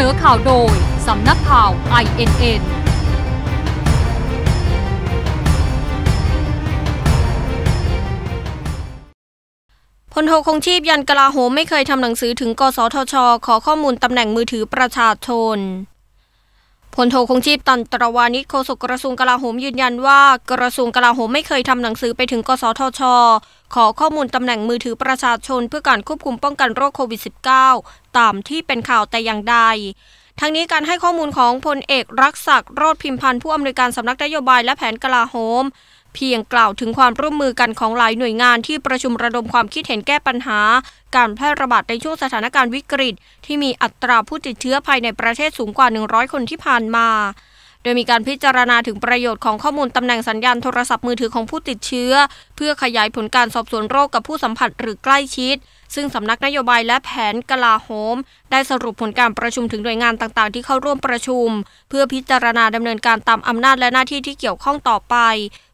นอข่าวโดย สำนักข่าว INN พลโทคงชีพยันกลาโหมไม่เคยทำหนังสือถึงกสทช ขอข้อมูลตำแหน่งมือถือประชาชนพลโทคงชีพตันตรวานิชโฆษกกระทรวงกลาโหมยืนยันว่า กระทรวงกลาโหมไม่เคยทำหนังสือไปถึงกสทชขอข้อมูลตำแหน่งมือถือประชาชนเพื่อการควบคุมป้องกันโรคโควิด -19 ตามที่เป็นข่าวแต่อย่างใดทั้งนี้การให้ข้อมูลของพลเอกรักศักดิ์โรธพิมพันธ์ผู้อำนวยการสำนักนโยบายและแผนกลาโหมเพียงกล่าวถึงความร่วมมือกันของหลายหน่วยงานที่ประชุมระดมความคิดเห็นแก้ปัญหาการแพร่ระบาดในช่วงสถานการณ์วิกฤต ที่มีอัตราผู้ติดเชื้อภายในประเทศสูงกว่า 100 คนที่ผ่านมา โดยมีการพิจารณาถึงประโยชน์ของข้อมูลตำแหน่งสัญญาณโทรศัพท์มือถือของผู้ติดเชื้อ เพื่อขยายผลการสอบสวนโรคกับผู้สัมผัสหรือใกล้ชิด ซึ่งสำนักนโยบายและแผนกลาโฮมได้สรุปผลการประชุมถึงหน่วยงานต่าง ๆที่เข้าร่วมประชุม เพื่อพิจารณาดำเนินการตามอำนาจและหน้าที่ที่เกี่ยวข้องต่อไป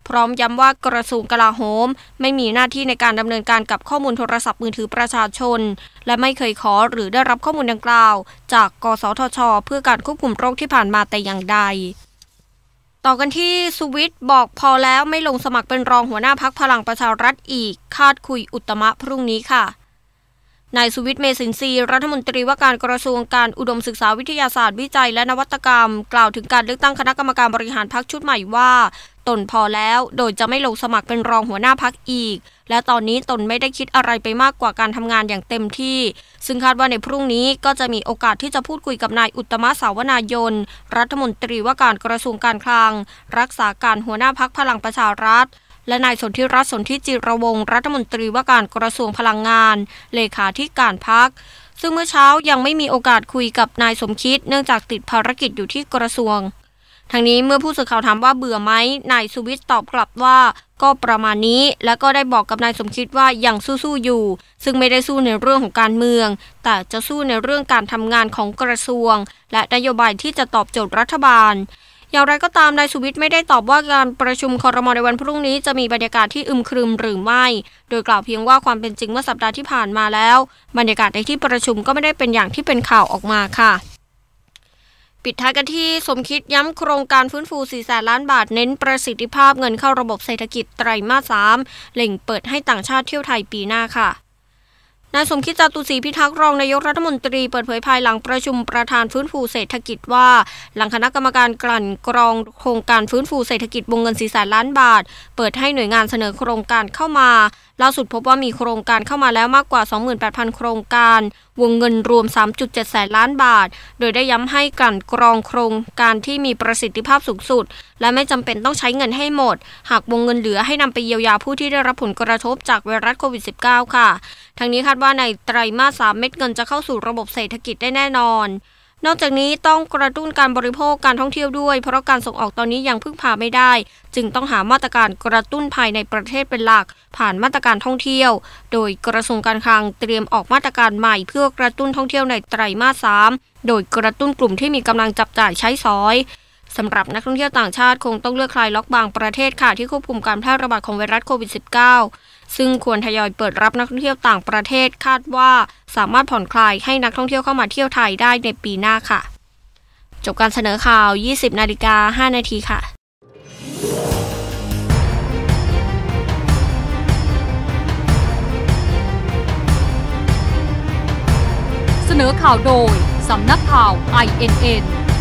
พร้อมย้ำว่ากระทรวงกลาโหมไม่มีหน้าที่ในการดำเนินการกับข้อมูลโทรศัพท์มือถือประชาชน และไม่เคยขอหรือได้รับข้อมูลดังกล่าว จากกสทช เพื่อการควบคุมโรคที่ผ่านมาแต่อย่างใด ต่อกันที่สุวิทย์บอกพอแล้วไม่ลงสมัครเป็นรองหัวหน้าพักพลังประชารัฐอีกคาดคุยอุตมะพรุ่งนี้ค่ะนายสุวิทย์เมสินทรีรัฐมนตรีว่าการกระทรวงการอุดมศึกษาวิทยาศาสตร์วิจัย และนวัตกรรม กล่าวถึงการเลือกตั้งคณะกรรมการบริหารพักชุดใหม่ว่าตนพอแล้วโดยจะไม่ลงสมัครเป็นรองหัวหน้าพักอีก และตอนนี้ตนไม่ได้คิดอะไรไปมากกว่าการทำงานอย่างเต็มที่ ซึ่งคาดว่าในพรุ่งนี้ก็จะมีโอกาสที่จะพูดคุยกับนายอุตมะสาวนายนรัฐมนตรีว่าการกระทรวงการคลัง รักษาการหัวหน้าพักพลังประชารัฐ และนายสนธิรัตน์สนธิจิรวงรัฐมนตรีว่าการกระทรวงพลังงาน เลขาธิการพักซึ่งเมื่อเช้ายังไม่มีโอกาสคุยกับนายสมคิดเนื่องจากติดภารกิจอยู่ที่กระทรวงทางนี้เมื่อผู้สื่อข่าวถามว่าเบื่อไหมนายสุวิทย์ตอบกลับว่า ก็ประมาณนี้และก็ได้บอกกับนายสมคิดว่ายังสู้ๆอยู่ ซึ่งไม่ได้สู้ในเรื่องของการเมือง แต่จะสู้ในเรื่องการทำงานของกระทรวง และนโยบายที่จะตอบโจทย์รัฐบาล อย่างไรก็ตามนายสุวิทย์ไม่ได้ตอบว่าการประชุมคอรมอในวันพรุ่งนี้จะมีบรรยากาศที่อึมครึมหรือไม่ โดยกล่าวเพียงว่าความเป็นจริงเมื่อสัปดาห์ที่ผ่านมาแล้ว บรรยากาศในที่ประชุมก็ไม่ได้เป็นอย่างที่เป็นข่าวออกมาค่ะปิดท้ายกันที่สมคิดย้ำโครงการฟื้นฟู4แสนล้านบาทเน้นประสิทธิภาพเงินเข้าระบบเศรษฐกิจไตรมาส3เหล่งเปิดให้ต่างชาติเที่ยวไทยปีหน้าค่ะ นายสมคิดจาตุศรีพิทักษ์รองนายกรัฐมนตรี เปิดเผยภายหลังประชุมประธานฟื้นฟูเศรษฐกิจว่า หลังคณะกรรมการกลั่นกรองโครงการฟื้นฟูเศรษฐกิจวงเงิน4แสนล้านบาท เปิดให้หน่วยงานเสนอโครงการเข้ามาล่าสุดพบว่ามีโครงการเข้ามาแล้วมากกว่า 28,000 โครงการ วงเงินรวม 3.7 แสนล้านบาท โดยได้ย้ำให้กันกรองโครงการที่มีประสิทธิภาพสูงสุด และไม่จำเป็นต้องใช้เงินให้หมด หากวงเงินเหลือให้นำไปเยียวยาผู้ที่ได้รับผลกระทบจากไวรัสโควิด -19 ค่ะ ทั้งนี้คาดว่าในไตรมาสมเม็ดเงินจะเข้าสู่ระบบเศรษฐกิจได้แน่นอนนอกจากนี้ต้องกระตุ้นการบริโภคการท่องเที่ยวด้วยเพราะการส่งออกตอนนี้ยังพึ่งพาไม่ได้ จึงต้องหามาตรการกระตุ้นภายในประเทศเป็นหลัก ผ่านมาตรการท่องเที่ยว โดยกระทรวงการคลังเตรียมออกมาตรการใหม่เพื่อกระตุ้นท่องเที่ยวในไตรมาสสามโดยกระตุ้นกลุ่มที่มีกำลังจับจ่ายใช้สอยสำหรับนักท่องเที่ยวต่างชาติคงต้องเลือกคลายล็อกบางประเทศค่ะที่ควบคุมการแพร่ระบาดของไวรัสโควิด -19 ซึ่งควรทยอยเปิดรับนักท่องเที่ยวต่างประเทศคาดว่าสามารถผ่อนคลายให้นักท่องเที่ยวเข้ามาเที่ยวไทยได้ในปีหน้าค่ะ จบการเสนอข่าว 20นาฬิกา5นาทีค่ะ เสนอข่าวโดย สำนักข่าว INN